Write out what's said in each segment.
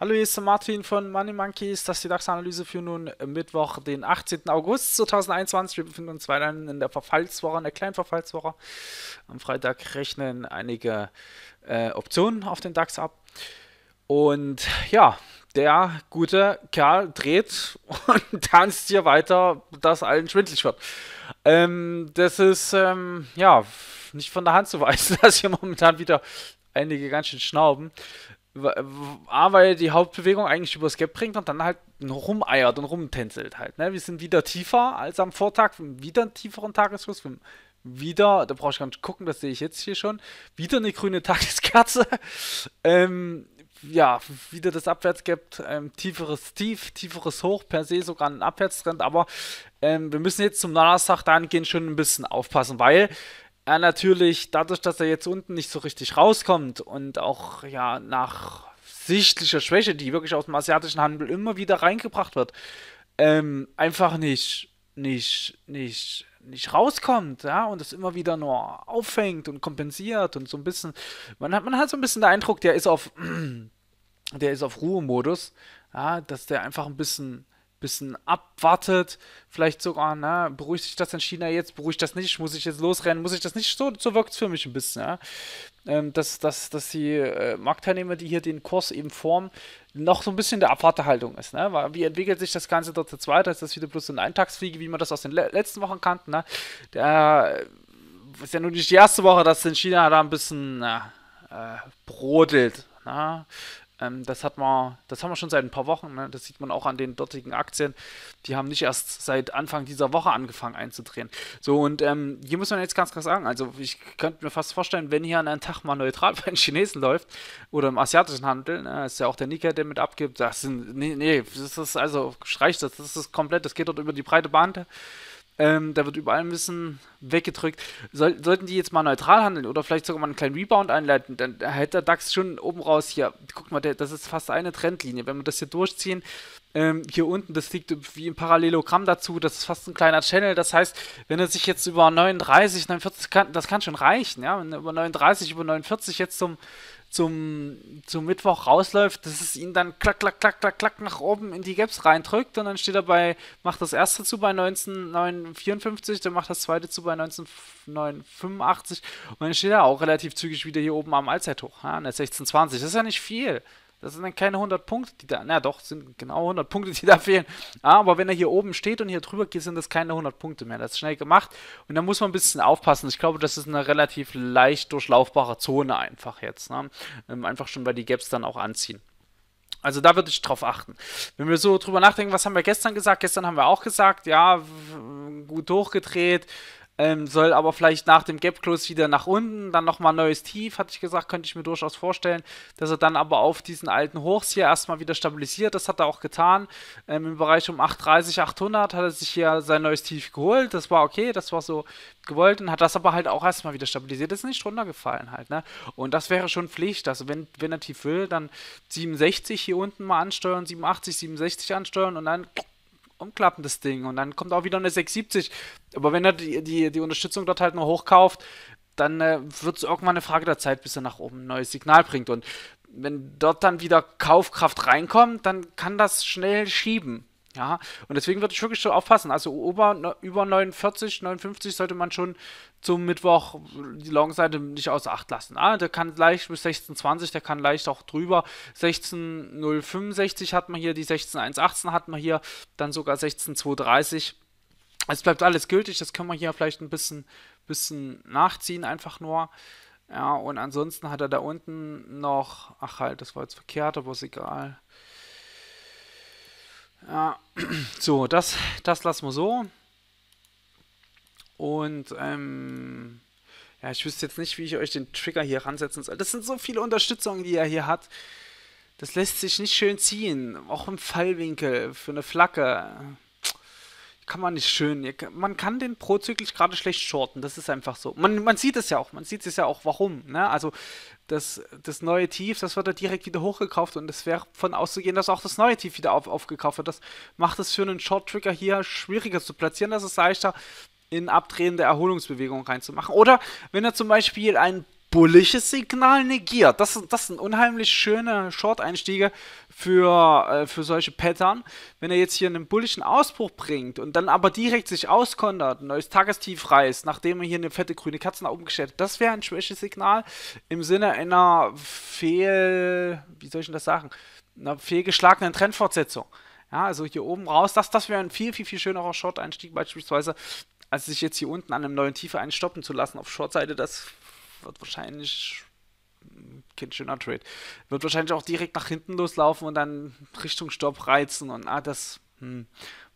Hallo, hier ist der Martin von Money Monkeys. Das ist die DAX-Analyse für nun Mittwoch, den 18. August 2021. Wir befinden uns weiterhin in der Verfallswoche, in der kleinen Verfallswoche. Am Freitag rechnen einige äh, Optionen auf den DAX ab. Und ja, der gute Kerl dreht und tanzt hier weiter, dass allen schwindlig wird. Ähm, das ist, ähm, ja, nicht von der Hand zu weisen, dass hier momentan wieder einige ganz schön schnauben. A, weil die Hauptbewegung eigentlich übers Gap bringt und dann halt rumeiert und rumtänzelt halt. Ne? Wir sind wieder tiefer als am Vortag, wieder einen tieferen Tagesschluss, wieder, da brauche ich gar nicht gucken, das sehe ich jetzt hier schon, wieder eine grüne Tageskerze. ähm, ja, wieder das Abwärtsgap, ähm, tieferes Tief, tieferes Hoch, per se sogar ein Abwärtstrend, aber ähm, wir müssen jetzt zum Donnerstag dahingehend schon ein bisschen aufpassen, weil er natürlich dadurch, dass er jetzt unten nicht so richtig rauskommt und auch ja nach sichtlicher Schwäche, die wirklich aus dem asiatischen Handel immer wieder reingebracht wird, ähm, einfach nicht, nicht, nicht, nicht rauskommt, ja, und es immer wieder nur auffängt und kompensiert und so ein bisschen, man hat, man hat so ein bisschen den Eindruck, der ist auf, der ist auf Ruhemodus, ja, dass der einfach ein bisschen bisschen abwartet, vielleicht sogar, na, ne, beruhigt sich das in China jetzt, beruhigt das nicht, muss ich jetzt losrennen, muss ich das nicht, so, so wirkt es für mich ein bisschen, ja. Ähm, dass, dass, dass die äh, Marktteilnehmer, die hier den Kurs eben formen, noch so ein bisschen der Abwartehaltung ist, ne? Weil, wie entwickelt sich das Ganze dort jetzt weiter? Ist das wieder bloß so ein Eintagsfliege, wie man das aus den le letzten Wochen kannte, ne? Der äh, ist ja nur nicht die erste Woche, dass in China da ein bisschen, na, äh, brodelt, na? Ähm, das hat man, das haben wir schon seit ein paar Wochen. Ne? Das sieht man auch an den dortigen Aktien. Die haben nicht erst seit Anfang dieser Woche angefangen einzudrehen. So und ähm, hier muss man jetzt ganz klar sagen, also ich könnte mir fast vorstellen, wenn hier an einem Tag mal neutral bei den Chinesen läuft oder im asiatischen Handel, ne? ist ja auch der Nikkei, der mit abgibt. Das sind, nee, nee, das ist also streicht das, das ist komplett, das geht dort über die breite Bahn. Ähm, da wird überall ein bisschen weggedrückt. Soll, sollten die jetzt mal neutral handeln oder vielleicht sogar mal einen kleinen Rebound einleiten, dann hält der DAX schon oben raus hier. Guck mal, der, das ist fast eine Trendlinie. Wenn wir das hier durchziehen, ähm, hier unten, das liegt wie im Parallelogramm dazu, das ist fast ein kleiner Channel. Das heißt, wenn er sich jetzt über 39, 49, kann, das kann schon reichen, ja, wenn er über 39, über 49 jetzt zum zum, zum Mittwoch rausläuft, dass es ihn dann klack, klack, klack, klack, klack nach oben in die Gaps reindrückt und dann steht er bei, macht das erste zu bei 19,54, dann macht das zweite zu bei 19,85 und dann steht er auch relativ zügig wieder hier oben am Allzeithoch, ja, an der 16,20. Das ist ja nicht viel. Das sind dann keine 100 Punkte, die da, na doch, sind genau 100 Punkte, die da fehlen. Aber wenn er hier oben steht und hier drüber geht, sind das keine 100 Punkte mehr. Das ist schnell gemacht und da muss man ein bisschen aufpassen. Ich glaube, das ist eine relativ leicht durchlaufbare Zone einfach jetzt. Ne? Ähm, einfach schon, weil die Gaps dann auch anziehen. Also da würde ich drauf achten. Wenn wir so drüber nachdenken, was haben wir gestern gesagt? Gestern haben wir auch gesagt, ja, gut durchgedreht, ähm, soll aber vielleicht nach dem Gap Close wieder nach unten, dann nochmal neues Tief, hatte ich gesagt, könnte ich mir durchaus vorstellen, dass er dann aber auf diesen alten Hochs hier erstmal wieder stabilisiert. Das hat er auch getan. Ähm, Im Bereich um 830, 800 hat er sich hier sein neues Tief geholt. Das war okay, das war so gewollt und hat das aber halt auch erstmal wieder stabilisiert. Ist nicht runtergefallen halt, ne? Und das wäre schon Pflicht. Also wenn, wenn er tief will, dann 67 hier unten mal ansteuern, 87, 67 ansteuern und dann umklappen, das Ding. Und dann kommt auch wieder eine 670. Aber wenn er die, die, die Unterstützung dort halt nur hochkauft, dann äh, wird es irgendwann eine Frage der Zeit, bis er nach oben ein neues Signal bringt. Und wenn dort dann wieder Kaufkraft reinkommt, dann kann das schnell schieben. Ja, und deswegen würde ich wirklich so aufpassen. Also ober, über 49, ne, 59 sollte man schon zum Mittwoch die Long-Seite nicht außer Acht lassen. Ah, der kann leicht bis 16,20, der kann leicht auch drüber. 16,065 hat man hier, die 16,118 hat man hier, dann sogar 16,230. Es bleibt alles gültig, das können wir hier vielleicht ein bisschen, bisschen nachziehen, einfach nur. Ja, und ansonsten hat er da unten noch, ach halt, das war jetzt verkehrt, aber ist egal. Ja, so, das, das lassen wir so. Und, ähm, ja, ich wüsste jetzt nicht, wie ich euch den Trigger hier ransetzen soll. Das sind so viele Unterstützungen, die er hier hat. Das lässt sich nicht schön ziehen. Auch im Fallwinkel für eine Flagge kann man nicht schön. Man kann den prozyklisch gerade schlecht shorten. Das ist einfach so. Man, man sieht es ja auch. Man sieht es ja auch, warum. Ne? Also das, das neue Tief, das wird da direkt wieder hochgekauft und es wäre von auszugehen, dass auch das neue Tief wieder auf, aufgekauft wird. Das macht es für einen Short-Trigger hier schwieriger zu platzieren. Das ist leichter in abdrehende Erholungsbewegungen reinzumachen. Oder wenn er zum Beispiel einen bullisches Signal negiert. Das, das sind unheimlich schöne Short-Einstiege für, äh, für solche Pattern. Wenn er jetzt hier einen bullischen Ausbruch bringt und dann aber direkt sich auskontert, ein neues Tagestief reißt, nachdem er hier eine fette grüne Katze nach oben gestellt hat, das wäre ein schwäches Signal im Sinne einer fehl... wie soll ich denn das sagen? Einer fehlgeschlagenen Trendfortsetzung. Ja, also hier oben raus, das, das wäre ein viel, viel, viel schönerer Short-Einstieg beispielsweise, als sich jetzt hier unten an einem neuen Tiefe einstoppen zu lassen auf Shortseite, das wird wahrscheinlich mm, kein schöner Trade. Wird wahrscheinlich auch direkt nach hinten loslaufen und dann Richtung Stopp reizen und ah, das hm,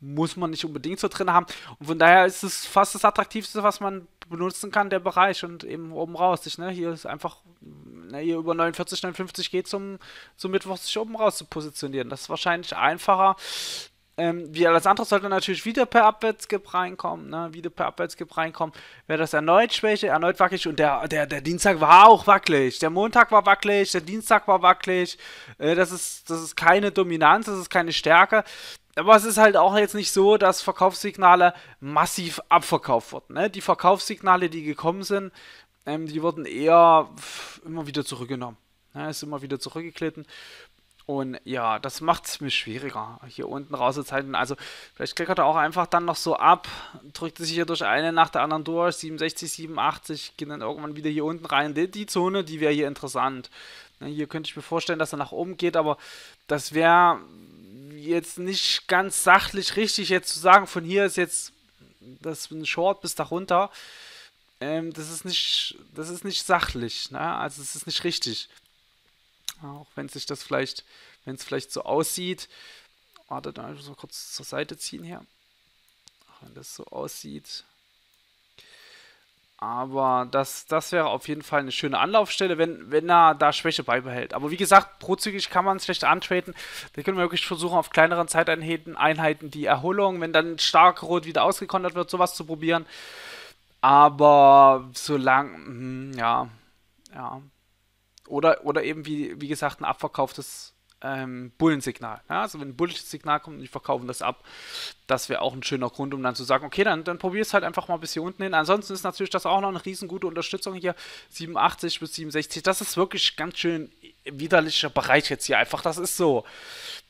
muss man nicht unbedingt so drin haben. Und von daher ist es fast das Attraktivste, was man benutzen kann, der Bereich und eben oben raus. Ich, ne, hier ist einfach, ne, hier über 49, 59 geht, um zum Mittwoch sich oben raus zu positionieren. Das ist wahrscheinlich einfacher. Ähm, wie alles andere sollte natürlich wieder per Abwärtsgip reinkommen, ne? wieder per Abwärtsgip reinkommen, wäre das erneut Schwäche, erneut wackelig und der, der, der Dienstag war auch wackelig, der Montag war wackelig, der Dienstag war wackelig, äh, das, ist, das ist keine Dominanz, das ist keine Stärke, aber es ist halt auch jetzt nicht so, dass Verkaufssignale massiv abverkauft wurden. Ne? Die Verkaufssignale, die gekommen sind, ähm, die wurden eher immer wieder zurückgenommen. Ne? Ist immer wieder zurückgeklitten. Und ja, das macht es mir schwieriger, hier unten rauszuzeiten. Also, vielleicht klickert er auch einfach dann noch so ab, drückt sich hier durch eine nach der anderen durch, 67, 87, geht dann irgendwann wieder hier unten rein. Die, die Zone, die wäre hier interessant. Ne, hier könnte ich mir vorstellen, dass er nach oben geht, aber das wäre jetzt nicht ganz sachlich richtig, jetzt zu sagen, von hier ist jetzt das ein Short bis darunter. Ähm, das ist nicht, das ist nicht sachlich, ne? Also es ist nicht richtig auch wenn sich das vielleicht, wenn es vielleicht so aussieht. Warte, da muss mal kurz zur Seite ziehen hier. Auch wenn das so aussieht. Aber das, das wäre auf jeden Fall eine schöne Anlaufstelle, wenn, wenn er da Schwäche beibehält. Aber wie gesagt, prozüglich kann man es schlecht antreten. Da können wir wirklich versuchen, auf kleineren Zeiteinheiten Einheiten die Erholung, wenn dann stark rot wieder ausgekontert wird, sowas zu probieren. Aber solange, hm, ja, ja, oder, oder eben, wie, wie gesagt, ein abverkauftes ähm, Bullensignal. Ja, also wenn ein bullisches signal kommt und die verkaufen das ab, das wäre auch ein schöner Grund, um dann zu sagen, okay, dann, dann probier es halt einfach mal bis hier unten hin. Ansonsten ist natürlich das auch noch eine riesengute Unterstützung hier. 87 bis 67, das ist wirklich ganz schön widerlicher Bereich jetzt hier einfach. Das ist so.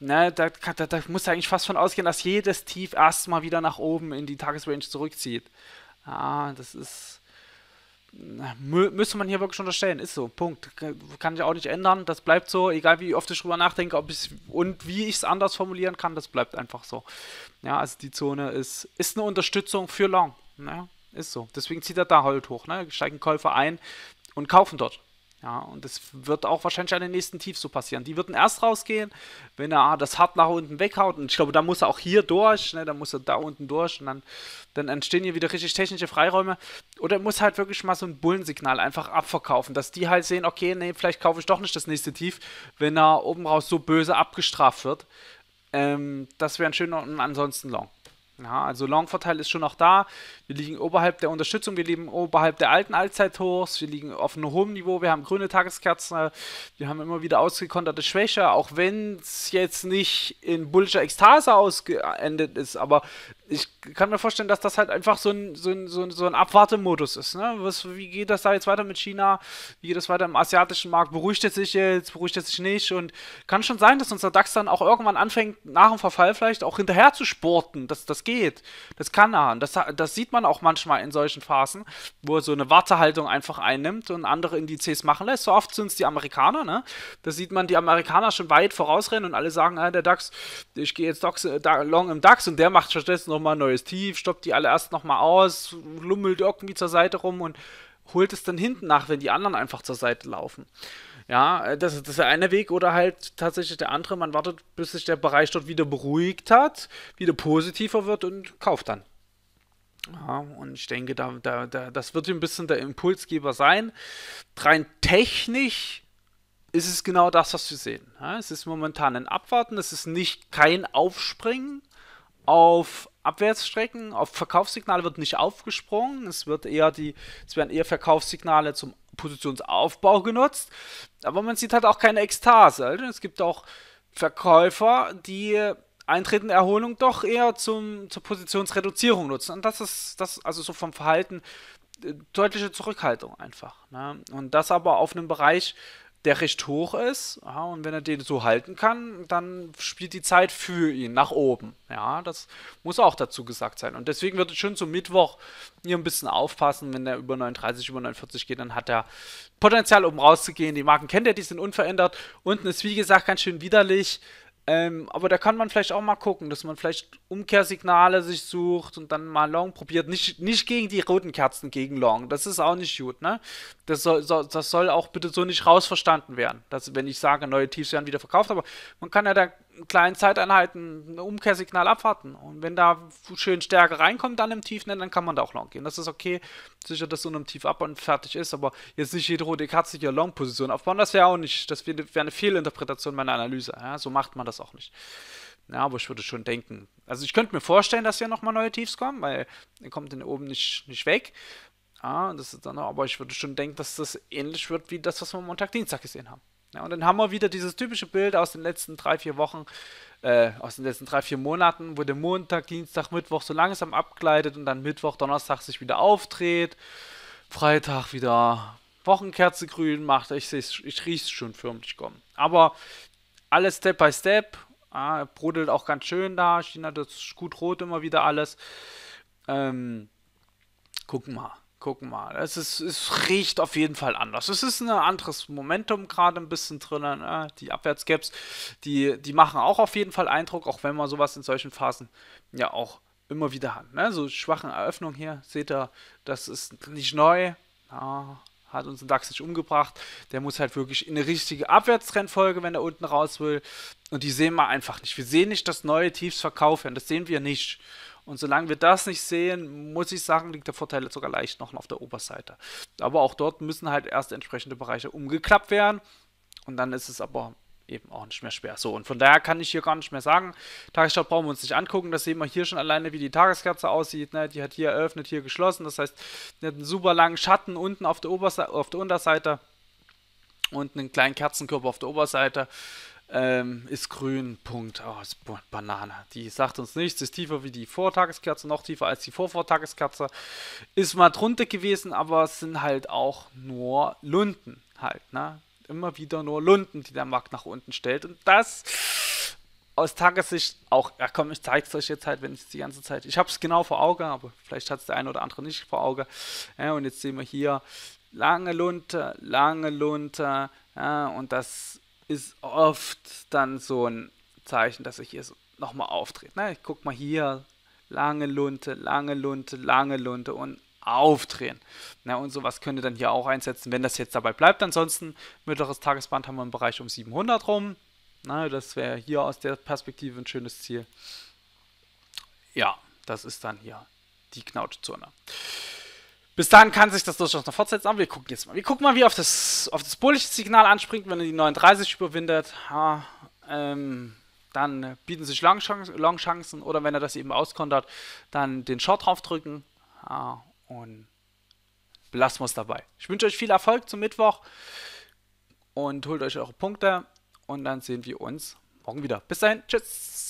Ne, da, da, da muss eigentlich fast von ausgehen, dass jedes Tief erstmal wieder nach oben in die Tagesrange zurückzieht. Ah, das ist müsste man hier wirklich unterstellen. Ist so. Punkt. Kann ich auch nicht ändern. Das bleibt so. Egal wie oft ich drüber nachdenke ob ich, und wie ich es anders formulieren kann, das bleibt einfach so. Ja, also die Zone ist, ist eine Unterstützung für Long. Ja, ne? ist so. Deswegen zieht er da halt hoch. Ne? Steigen Käufer ein und kaufen dort. Ja, und das wird auch wahrscheinlich an den nächsten Tiefs so passieren. Die würden erst rausgehen, wenn er ah, das hart nach unten weghaut. Und ich glaube, da muss er auch hier durch, ne? da muss er da unten durch. Und dann, dann entstehen hier wieder richtig technische Freiräume. Oder er muss halt wirklich mal so ein Bullensignal einfach abverkaufen, dass die halt sehen, okay, nee, vielleicht kaufe ich doch nicht das nächste Tief, wenn er oben raus so böse abgestraft wird. Ähm, das wäre ein schöner und ansonsten Long. Ja, also Long-Vorteil ist schon noch da. Wir liegen oberhalb der Unterstützung, wir liegen oberhalb der alten Allzeithochs, wir liegen auf einem hohen Niveau, wir haben grüne Tageskerzen, wir haben immer wieder ausgekonterte Schwäche, auch wenn es jetzt nicht in bullischer Ekstase ausgeendet ist, aber ich kann mir vorstellen, dass das halt einfach so ein, so ein, so ein, so ein Abwartemodus ist. Ne? Was, wie geht das da jetzt weiter mit China? Wie geht das weiter im asiatischen Markt? Beruhigt es sich jetzt? Beruhigt es sich nicht? Und kann schon sein, dass unser DAX dann auch irgendwann anfängt, nach dem Verfall vielleicht auch hinterher zu sporten. Das, das geht. Das kann er. das, das sieht man auch manchmal in solchen Phasen, wo er so eine Wartehaltung einfach einnimmt und andere Indizes machen lässt. So oft sind es die Amerikaner. Ne? Da sieht man die Amerikaner schon weit vorausrennen und alle sagen, ah, der DAX, ich gehe jetzt DAX, äh, long im DAX und der macht stattdessen noch nochmal neues Tief, stoppt die alle erst nochmal aus, lummelt irgendwie zur Seite rum und holt es dann hinten nach, wenn die anderen einfach zur Seite laufen. Ja, äh, das, das ist der eine Weg oder halt tatsächlich der andere. Man wartet, bis sich der Bereich dort wieder beruhigt hat, wieder positiver wird und kauft dann. Ja, und ich denke, da, da, da, das wird ein bisschen der Impulsgeber sein. Rein technisch ist es genau das, was wir sehen. Ja, es ist momentan ein Abwarten, es ist nicht kein Aufspringen, auf Abwärtsstrecken, auf Verkaufssignale wird nicht aufgesprungen. Es, wird eher die, es werden eher Verkaufssignale zum Positionsaufbau genutzt. Aber man sieht halt auch keine Ekstase. Es gibt auch Verkäufer, die eintretende Erholung doch eher zum, zur Positionsreduzierung nutzen. Und das ist das also so vom Verhalten äh, deutliche Zurückhaltung einfach. Ne? Und das aber auf einem Bereich, der recht hoch ist. Ja, und wenn er den so halten kann, dann spielt die Zeit für ihn nach oben. Ja, das muss auch dazu gesagt sein. Und deswegen wird es schon zum Mittwoch hier ein bisschen aufpassen, wenn der über 39, über 49 geht, dann hat er Potenzial, um rauszugehen. Die Marken kennt er, die sind unverändert. Unten ist, wie gesagt, ganz schön widerlich. Ähm, aber da kann man vielleicht auch mal gucken, dass man vielleicht Umkehrsignale sich sucht und dann mal Long probiert. Nicht, nicht gegen die roten Kerzen, gegen Long. Das ist auch nicht gut, ne? Das soll, so, das soll auch bitte so nicht rausverstanden werden, dass, wenn ich sage, neue Tiefs werden wieder verkauft. Aber man kann ja da kleinen Zeiteinheiten ein Umkehrsignal abwarten. Und wenn da schön Stärke reinkommt dann im Tief, dann kann man da auch long gehen. Das ist okay. Sicher, dass so einem Tief ab und fertig ist, aber jetzt nicht jede rote Katze hier Long-Position aufbauen, das wäre auch nicht, das wäre wär eine Fehlinterpretation meiner Analyse. Ja, so macht man das auch nicht. Ja, aber ich würde schon denken. Also ich könnte mir vorstellen, dass hier nochmal neue Tiefs kommen, weil er kommt den oben nicht, nicht weg. Ja, das ist dann, aber ich würde schon denken, dass das ähnlich wird wie das, was wir Montag, Dienstag gesehen haben. Ja, und dann haben wir wieder dieses typische Bild aus den letzten drei, vier Wochen, äh, aus den letzten drei, vier Monaten, wo der Montag, Dienstag, Mittwoch so langsam abgleitet und dann Mittwoch, Donnerstag sich wieder aufdreht, Freitag wieder Wochenkerze grün macht. Ich, ich, rieche es schon förmlich kommen. Aber alles Step by Step. Ah, brodelt auch ganz schön da. China, das ist gut rot immer wieder alles. Ähm, gucken wir mal gucken mal. Es, ist, es riecht auf jeden Fall anders. Es ist ein anderes Momentum gerade ein bisschen drin. Ne? Die Abwärtsgaps, die, die machen auch auf jeden Fall Eindruck, auch wenn man sowas in solchen Phasen ja auch immer wieder hat. Ne? So schwachen Eröffnungen hier, seht ihr, das ist nicht neu. Ja, hat uns den DAX nicht umgebracht. Der muss halt wirklich in eine richtige Abwärtstrendfolge, wenn er unten raus will. Und die sehen wir einfach nicht. Wir sehen nicht, dass neue Tiefs verkauft werden. Das sehen wir nicht. Und solange wir das nicht sehen, muss ich sagen, liegt der Vorteil sogar leicht noch auf der Oberseite. Aber auch dort müssen halt erst entsprechende Bereiche umgeklappt werden. Und dann ist es aber eben auch nicht mehr schwer. So, und von daher kann ich hier gar nicht mehr sagen. Tagesschau brauchen wir uns nicht angucken. Das sehen wir hier schon alleine, wie die Tageskerze aussieht. Ne? Die hat hier eröffnet, hier geschlossen. Das heißt, die hat einen super langen Schatten unten auf der, Oberse auf der Unterseite und einen kleinen Kerzenkörper auf der Oberseite ähm, ist grün, Punkt. Oh, ist Banane. Die sagt uns nichts, ist tiefer wie die Vortageskerze, noch tiefer als die Vorvortageskerze. Ist mal drunter gewesen, aber es sind halt auch nur Lunden halt, ne? Immer wieder nur Lunden, die der Markt nach unten stellt. Und das aus Tagessicht auch, ja komm, ich zeig's euch jetzt halt, wenn ich die ganze Zeit, ich hab's genau vor Auge, aber vielleicht hat's der eine oder andere nicht vor Auge. Ja, und jetzt sehen wir hier lange Lunte, lange Lunte, ja, und das ist oft dann so ein Zeichen, dass ich hier so nochmal auftrete. Na, ne? ich guck mal hier, lange Lunte, lange Lunte, lange Lunte und aufdrehen. Na, ne? und sowas könnt ihr dann hier auch einsetzen, wenn das jetzt dabei bleibt. Ansonsten, mittleres Tagesband haben wir im Bereich um 700 rum. Na, ne? das wäre hier aus der Perspektive ein schönes Ziel. Ja, das ist dann hier die Knautzone. Bis dahin kann sich das durchaus noch fortsetzen, aber wir gucken jetzt mal. Wir gucken mal, wie auf das, auf das bullische Signal anspringt, wenn er die 39 überwindet. Ha, ähm, dann bieten sich Long-Chancen oder wenn er das eben auskontert, dann den Short draufdrücken. Ha, und belassen wir es dabei. Ich wünsche euch viel Erfolg zum Mittwoch und holt euch eure Punkte und dann sehen wir uns morgen wieder. Bis dahin, tschüss.